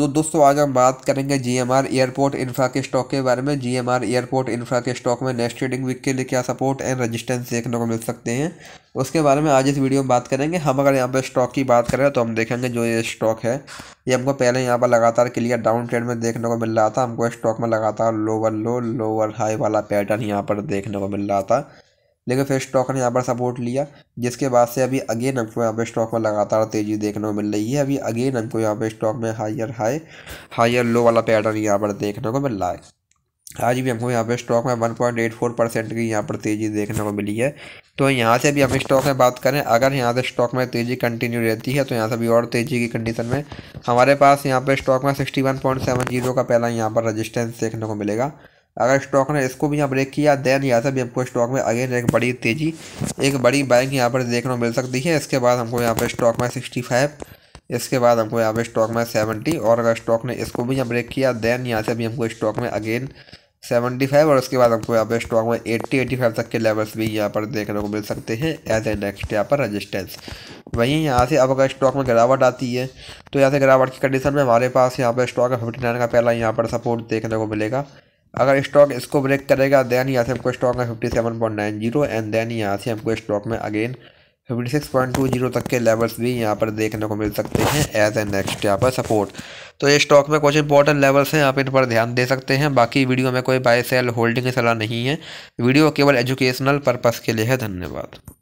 तो दोस्तों आज हम बात करेंगे जीएमआर एयरपोर्ट इंफ्रा के स्टॉक के बारे में जीएमआर एयरपोर्ट इंफ्रा के स्टॉक में नेक्स्ट ट्रेडिंग वीक के लिए क्या सपोर्ट एंड रेजिस्टेंस देखने को मिल सकते हैं उसके बारे में आज इस वीडियो में बात करेंगे हम अगर यहाँ पर स्टॉक की बात करें तो हम देखेंगे जो ये स्टॉक है ये हमको पहले यहाँ पर लगातार क्लियर डाउन ट्रेड में देखने को मिल रहा था हमको स्टॉक में लगातार लोअर लो लोअर हाई वाला पैटर्न यहाँ पर देखने को मिल रहा था लेकिन फिर स्टॉक ने यहाँ पर सपोर्ट लिया जिसके बाद से अभी अगेन हमको यहाँ पे स्टॉक में लगातार तेज़ी देखने को मिल रही है अभी अगेन हमको यहाँ पे स्टॉक में हायर हाई हायर लो वाला पैटर्न यहाँ पर देखने को मिल रहा है आज भी हमको यहाँ पे स्टॉक में one point eight four percent की यहाँ पर तेज़ी देखने को मिली है तो यहाँ से भी हम स्टॉक में बात करें अगर यहाँ से स्टॉक में तेज़ी कंटिन्यू रहती है तो यहाँ से भी और तेज़ी की कंडीशन में हमारे पास यहाँ पे स्टॉक में sixty one point seven zero का पहला यहाँ पर रजिस्टेंस देखने को मिलेगा अगर स्टॉक ने इसको भी यहाँ ब्रेक किया देन यहाँ से भी हमको स्टॉक में अगेन एक बड़ी तेज़ी एक बड़ी बाइक यहाँ पर देखने को मिल सकती है इसके बाद हमको यहाँ पर स्टॉक में सिक्सटी फाइव इसके बाद हमको यहाँ पर स्टॉक में सेवेंटी और अगर स्टॉक ने इसको भी यहाँ ब्रेक किया देन यहाँ से भी हमको स्टॉक में अगेन सेवेंटी फाइव और उसके बाद हमको यहाँ पे स्टॉक में एट्टी एट्टी फाइव तक के लेवल्स भी यहाँ पर देखने को मिल सकते हैं एज ए नेक्स्ट यहाँ पर रजिस्टेंस वहीं यहाँ से अब अगर स्टॉक में गिरावट आती है तो यहाँ से गिरावट की कंडीशन में हमारे पास यहाँ पर स्टॉक है फिफ्टी नाइन का पहला यहाँ पर सपोर्ट देखने को मिलेगा अगर स्टॉक इसको ब्रेक करेगा देन यहाँ से हमको स्टॉक में fifty seven point nine zero and then यहाँ से हमको स्टॉक में again fifty six point two zero तक के लेवल्स भी यहाँ पर देखने को मिल सकते हैं एज ए नेक्स्ट यहाँ पर सपोर्ट तो ये स्टॉक में कुछ इंपॉर्टेंट लेवल्स हैं आप इन पर ध्यान दे सकते हैं बाकी वीडियो में कोई बाय सेल होल्डिंग की सलाह नहीं है वीडियो केवल एजुकेशनल पर्पज़ के लिए है धन्यवाद